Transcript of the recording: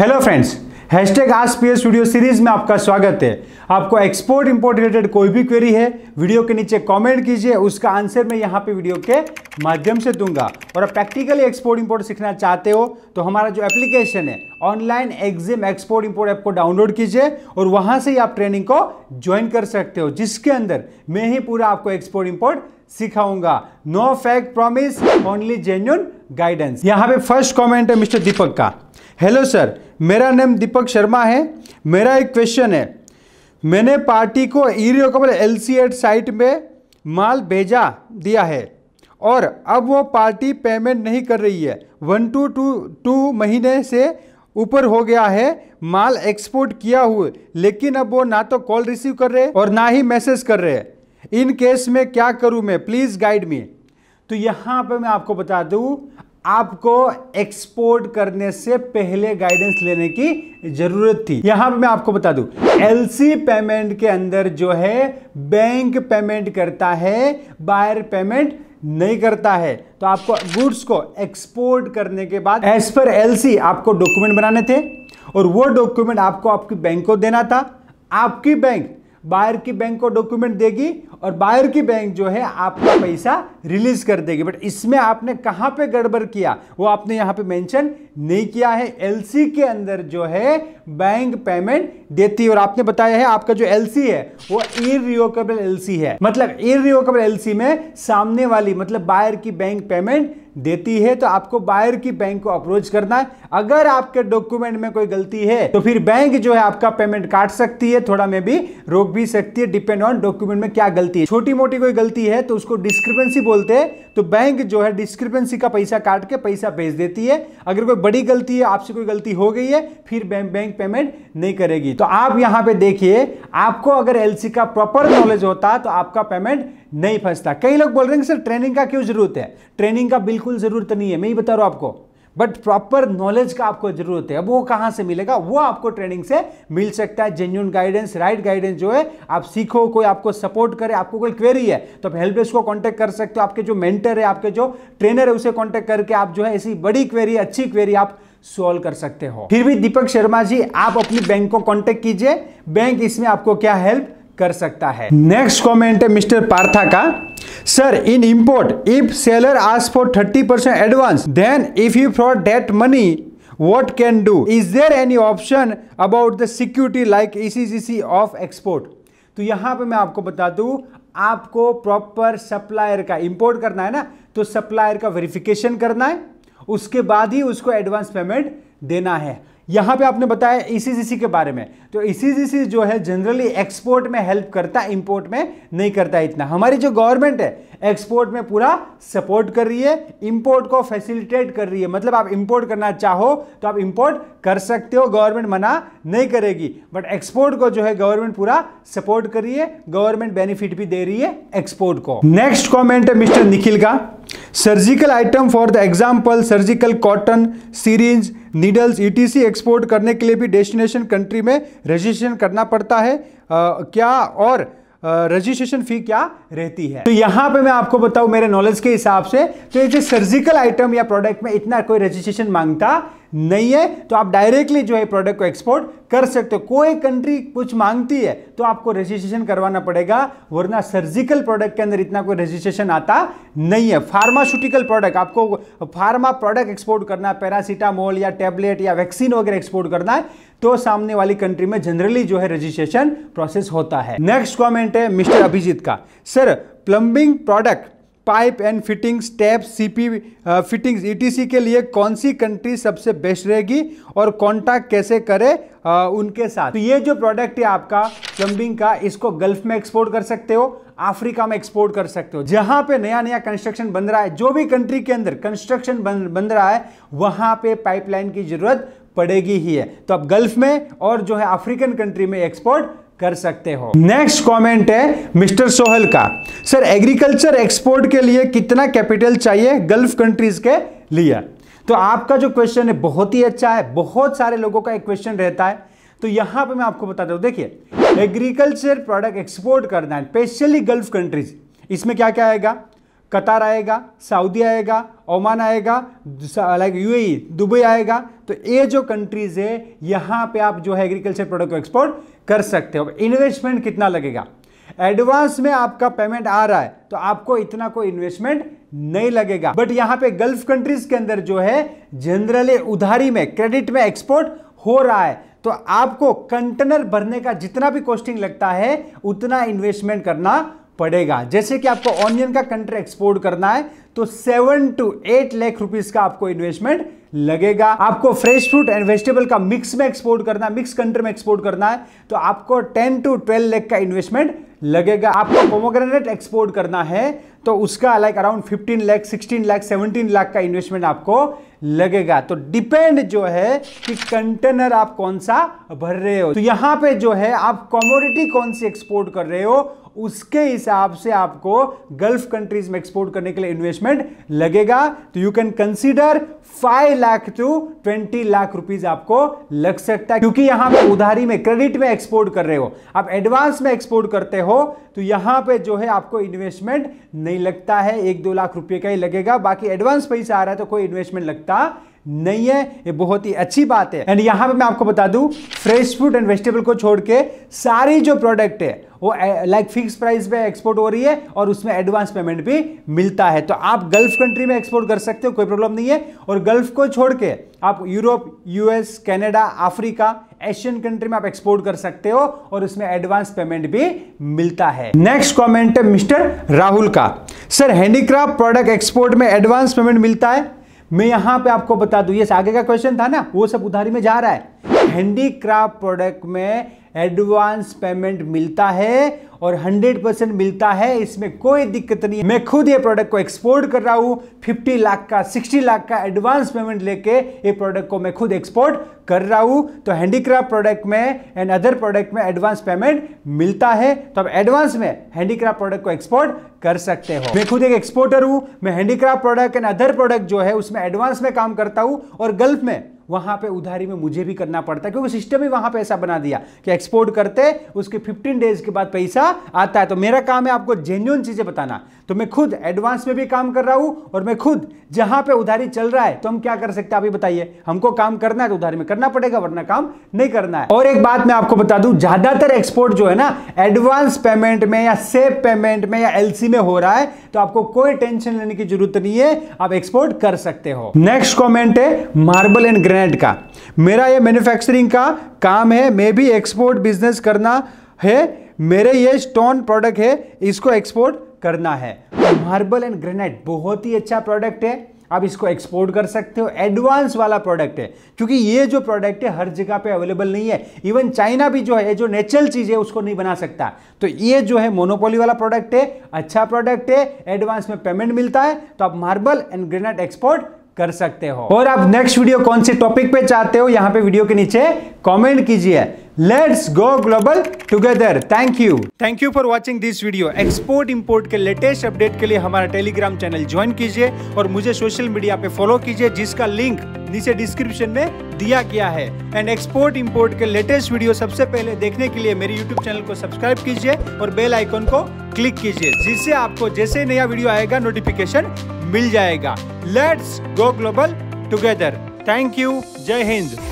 Hello friends hashtag आज P video series में आपका स्वागत है आपको एक्सपोर्ट इंपोर्ट रिलेटेड कोई भी क्वेरी है वीडियो के नीचे कमेंट कीजिए उसका आंसर मैं यहाँ पे वीडियो के माध्यम से दूंगा और आप प्रैक्टिकली एक्सपोर्ट इंपोर्ट सीखना चाहते हो तो हमारा जो एप्लीकेशन है online EXIM export import app को डाउनलोड कीजिए और वहाँ से ही आप ट्रेनिंग को ज्वाइन कर सकते हो जिसके अंदर मैं ही पूरा आपको एक्सपोर्ट इम्पोर्ट सिखाऊंगा no fact promise only genuine guidance यहाँ पे फर्स्ट कमेंट है मिस्टर दीपक का हेलो सर मेरा नेम दीपक शर्मा है मेरा एक क्वेश्चन है मैंने पार्टी को इरियोकेबल एल साइट में माल भेजा दिया है और अब वो पार्टी पेमेंट नहीं कर रही है वन टू टू टू महीने से ऊपर हो गया है माल एक्सपोर्ट किया हुए लेकिन अब वो ना तो कॉल रिसीव कर रहे और ना ही मैसेज कर रहे इन केस में क्या करूँ मैं प्लीज़ गाइड मी तो यहां पे मैं आपको बता दू आपको एक्सपोर्ट करने से पहले गाइडेंस लेने की जरूरत थी यहां पे मैं आपको बता दूं एलसी पेमेंट के अंदर जो है बैंक पेमेंट करता है बायर पेमेंट नहीं करता है तो आपको गुड्स को एक्सपोर्ट करने के बाद एज पर एलसी आपको डॉक्यूमेंट बनाने थे और वो डॉक्यूमेंट आपको आपकी बैंक को देना था आपकी बैंक बाहर की बैंक को डॉक्यूमेंट देगी और बायर की बैंक जो है आपका पैसा रिलीज कर देगी बट इसमें आपने कहां पे गड़बड़ किया वो आपने यहाँ पे मेंशन नहीं किया है एलसी के अंदर जो है बैंक पेमेंट देती है और आपने बताया है आपका जो एलसी है वो इरियोकेबल एलसी है मतलब इरियोकेबल एलसी में सामने वाली मतलब बायर की बैंक पेमेंट देती है तो आपको बायर की बैंक को अप्रोच करना है अगर आपके डॉक्यूमेंट में कोई गलती है तो फिर बैंक जो है आपका पेमेंट काट सकती है थोड़ा में भी रोक भी सकती है डिपेंड ऑन डॉक्यूमेंट में क्या गलती गलती है छोटी मोटी कोई गलती है तो उसको डिस्क्रिपेंसी बोलते हैं तो बैंक जो है डिस्क्रिपेंसी का पैसा काट के पैसा भेज देती है अगर कोई बड़ी गलती है आपसे कोई गलती हो गई है फिर बैंक पेमेंट नहीं करेगी तो आप यहां पे देखिए आपको अगर एलसी का प्रॉपर नॉलेज होता तो आपका पेमेंट नहीं फंसता कई लोग बोल रहे हैं सर ट्रेनिंग का क्यों जरूरत है ट्रेनिंग का बिल्कुल जरूरत नहीं है मैं ही बता रहा हूं आपको बट प्रॉपर नॉलेज का आपको जरूरत है अब वो कहां से मिलेगा वो आपको ट्रेनिंग से मिल सकता है जेन्यून गाइडेंस राइट गाइडेंस जो है आप सीखो कोई आपको सपोर्ट करे आपको कोई क्वेरी है तो आप हेल्प डेस्क को कॉन्टेक्ट कर सकते हो आपके जो मेंटर है आपके जो ट्रेनर है उसे कॉन्टेक्ट करके आप जो है ऐसी बड़ी क्वेरी अच्छी क्वेरी आप सोल्व कर सकते हो फिर भी दीपक शर्मा जी आप अपनी बैंक को कॉन्टेक्ट कीजिए बैंक इसमें आपको क्या हेल्प कर सकता है नेक्स्ट कॉमेंट है मिस्टर पार्था का Sir, in import, if seller asks for 30% advance, then if you fraud that money, what can do? Is there any option about the security like ECGC of export? तो यहाँ पे मैं आपको बता दूँ आपको प्रॉपर सप्लायर का इंपोर्ट करना है ना तो सप्लायर का वेरिफिकेशन करना है उसके बाद ही उसको एडवांस पेमेंट देना है यहां पे आपने बताया ईसीजीसी e के बारे में तो ईसीजीसी e जो है जनरली एक्सपोर्ट में हेल्प करता है इंपोर्ट में नहीं करता इतना हमारी जो गवर्नमेंट है एक्सपोर्ट में पूरा सपोर्ट कर रही है इंपोर्ट को फैसिलिटेट कर रही है मतलब आप इंपोर्ट करना चाहो तो आप इंपोर्ट कर सकते हो गवर्नमेंट मना नहीं करेगी बट एक्सपोर्ट को जो है गवर्नमेंट पूरा सपोर्ट कर रही है गवर्नमेंट बेनिफिट भी दे रही है एक्सपोर्ट को नेक्स्ट कॉमेंट है मिस्टर निखिल का surgical item for the example surgical cotton series needles etc export करने के लिए भी डेस्टिनेशन कंट्री में रजिस्ट्रेशन करना पड़ता है आ, क्या और रजिस्ट्रेशन फी क्या रहती है तो यहाँ पे मैं आपको बताऊं मेरे नॉलेज के हिसाब से तो ये सर्जिकल आइटम या प्रोडक्ट में इतना कोई रजिस्ट्रेशन मांगता नहीं है तो आप डायरेक्टली जो है प्रोडक्ट को एक्सपोर्ट कर सकते हो कोई कंट्री कुछ मांगती है तो आपको रजिस्ट्रेशन करवाना पड़ेगा वरना सर्जिकल प्रोडक्ट के अंदर इतना कोई रजिस्ट्रेशन आता नहीं है फार्मास्यूटिकल प्रोडक्ट आपको फार्मा प्रोडक्ट एक्सपोर्ट करना है पैरासीटामोल या टेबलेट या वैक्सीन वगैरह एक्सपोर्ट करना है तो सामने वाली कंट्री में जनरली जो है रजिस्ट्रेशन प्रोसेस होता है नेक्स्ट कॉमेंट है मिस्टर अभिजीत का sir plumbing product pipe and fittings tap CP fittings etc e के लिए कौन सी कंट्री सबसे बेस्ट रहेगी और कॉन्टैक्ट कैसे करें आ, उनके साथ तो ये जो प्रोडक्ट है आपका प्लम्बिंग का इसको गल्फ में एक्सपोर्ट कर सकते हो अफ्रीका में एक्सपोर्ट कर सकते हो जहां पे नया नया कंस्ट्रक्शन बन रहा है जो भी कंट्री के अंदर कंस्ट्रक्शन बन बन रहा है वहां पे पाइपलाइन की जरूरत पड़ेगी ही है तो आप गल्फ में और जो है अफ्रीकन कंट्री में एक्सपोर्ट कर सकते हो नेक्स्ट कमेंट है मिस्टर सोहल का सर एग्रीकल्चर एक्सपोर्ट के लिए कितना कैपिटल चाहिए गल्फ कंट्रीज के लिए तो आपका जो क्वेश्चन है बहुत ही अच्छा है बहुत सारे लोगों का एक क्वेश्चन रहता है तो यहां पे मैं आपको बताता दू देखिए एग्रीकल्चर प्रोडक्ट एक्सपोर्ट करना है स्पेशली गल्फ कंट्रीज इसमें क्या क्या आएगा कतार आएगा सऊदी आएगा ओमान आएगा लाइक यूएई e, दुबई आएगा तो ये जो कंट्रीज है यहाँ पे आप जो है एग्रीकल्चर प्रोडक्ट को एक्सपोर्ट कर सकते हो इन्वेस्टमेंट कितना लगेगा एडवांस में आपका पेमेंट आ रहा है तो आपको इतना कोई इन्वेस्टमेंट नहीं लगेगा बट यहाँ पे गल्फ कंट्रीज के अंदर जो है जनरली उधारी में क्रेडिट में एक्सपोर्ट हो रहा है तो आपको कंटेनर भरने का जितना भी कॉस्टिंग लगता है उतना इन्वेस्टमेंट करना पड़ेगा जैसे कि आपको ऑनियन का कंट्री एक्सपोर्ट करना है तो seven to eight lakh rupees का आपको इन्वेस्टमेंट लगेगा आपको फ्रेश फ्रूट एंड वेजिटेबल का मिक्स में एक्सपोर्ट करना है मिक्स कंट्री में एक्सपोर्ट करना है तो आपको टेन टू ट्वेल्व लैख का इन्वेस्टमेंट लगेगा आपको पोमोग्रेनेट एक्सपोर्ट करना है तो उसका like around fifteen lakh sixteen lakh seventeen lakh का इन्वेस्टमेंट आपको लगेगा तो डिपेंड जो है कि कंटेनर आप कौन सा भर रहे हो तो यहां पे जो है आप कॉमोडिटी कौन सी एक्सपोर्ट कर रहे हो उसके हिसाब से आपको गल्फ कंट्रीज में एक्सपोर्ट करने के लिए इन्वेस्टमेंट लगेगा तो you can consider 5 lakh to 20 lakh rupees आपको लग सकता है क्योंकि यहां पे उधारी में क्रेडिट में एक्सपोर्ट कर रहे हो आप एडवांस में एक्सपोर्ट करते हो तो यहां पे जो है आपको इन्वेस्टमेंट नहीं लगता है एक दो लाख रुपए का ही लगेगा बाकी एडवांस पैसा आ रहा है तो कोई इन्वेस्टमेंट लगता नहीं है ये बहुत ही अच्छी बात है एंड यहां पे मैं आपको बता दूं फ्रेश फ्रूट एंड वेजिटेबल को छोड़ के सारी जो प्रोडक्ट है वो लाइक फिक्स प्राइस पे एक्सपोर्ट हो रही है और उसमें एडवांस पेमेंट भी मिलता है तो आप गल्फ कंट्री में एक्सपोर्ट कर सकते हो कोई प्रॉब्लम नहीं है और गल्फ को छोड़ के आप Europe US Canada Africa Asian country में आप एक्सपोर्ट कर सकते हो और उसमें एडवांस पेमेंट भी मिलता है नेक्स्ट कॉमेंट है मिस्टर राहुल का सर हैंडीक्राफ्ट प्रोडक्ट एक्सपोर्ट में एडवांस पेमेंट मिलता है मैं यहाँ पे आपको बता दू ये आगे का क्वेश्चन था ना वो सब उधारी में जा रहा है हैंडीक्राफ्ट प्रोडक्ट में एडवांस पेमेंट मिलता है और 100 परसेंट मिलता है इसमें कोई दिक्कत नहीं मैं खुद ये प्रोडक्ट को एक्सपोर्ट कर रहा हूँ 50 लाख का 60 लाख का एडवांस पेमेंट लेके ये प्रोडक्ट को मैं खुद एक्सपोर्ट कर रहा हूँ तो हैंडीक्राफ्ट प्रोडक्ट में एंड अदर प्रोडक्ट में एडवांस पेमेंट मिलता है तो आप एडवांस में हैंडीक्राफ्ट प्रोडक्ट को एक्सपोर्ट कर सकते हो मैं खुद एक एक्सपोर्टर हूँ मैं handicraft product and other product जो है उसमें एडवांस में काम करता हूँ और गल्फ में वहां पे उधारी में मुझे भी करना पड़ता है क्योंकि सिस्टम ही वहां पे ऐसा बना दिया कि एक्सपोर्ट करते उसके 15 डेज के बाद पैसा आता है तो मेरा काम है आपको जेन्यून चीज़ें बताना तो मैं खुद एडवांस में भी काम कर रहा हूं और मैं खुद जहां पे उधारी चल रहा है तो हम क्या कर सकते हैं आप बताइए हमको काम करना है तो उधारी में करना पड़ेगा वरना काम नहीं करना है और एक बात मैं आपको बता दू ज़्यादातर एक्सपोर्ट जो है ना एडवांस पेमेंट में या सेफ पेमेंट में या एलसी में हो रहा है तो आपको कोई टेंशन लेने की जरूरत नहीं है आप एक्सपोर्ट कर सकते हो नेक्स्ट कॉमेंट है मार्बल एंड ग्रेन ब्रांड का मेरा ये मैन्युफैक्चरिंग का काम है मैं भी एक्सपोर्ट बिजनेस करना है मेरे ये स्टोन प्रोडक्ट है इसको एक्सपोर्ट करना है मार्बल एंड ग्रेनाइट बहुत ही अच्छा प्रोडक्ट है आप इसको एक्सपोर्ट कर सकते हो एडवांस वाला प्रोडक्ट है क्योंकि ये जो प्रोडक्ट है हर जगह पे अवेलेबल नहीं है इवन चाइना भी जो है जो नेचुरल चीज़ है उसको नहीं बना सकता तो ये जो है मोनोपोली वाला प्रोडक्ट है अच्छा प्रोडक्ट है एडवांस में पेमेंट मिलता है तो आप मार्बल एंड ग्रेनाइट एक्सपोर्ट कर सकते हो और आप नेक्स्ट वीडियो कौन से टॉपिक पे चाहते हो यहाँ पे वीडियो के नीचे कमेंट कीजिए let's go global together thank you thank you for watching this video export import के लेटेस्ट अपडेट के लिए हमारा टेलीग्राम चैनल ज्वाइन कीजिए और मुझे सोशल मीडिया पे फॉलो कीजिए जिसका लिंक नीचे डिस्क्रिप्शन में दिया गया है एंड एक्सपोर्ट इंपोर्ट के लेटेस्ट वीडियो सबसे पहले देखने के लिए मेरे यूट्यूब चैनल को सब्सक्राइब कीजिए और बेल आइकॉन को क्लिक कीजिए जिससे आपको जैसे नया वीडियो आएगा नोटिफिकेशन मिल जाएगा let's go global together thank you जय हिंद